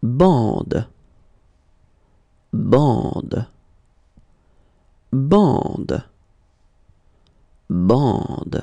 bande bande bande bande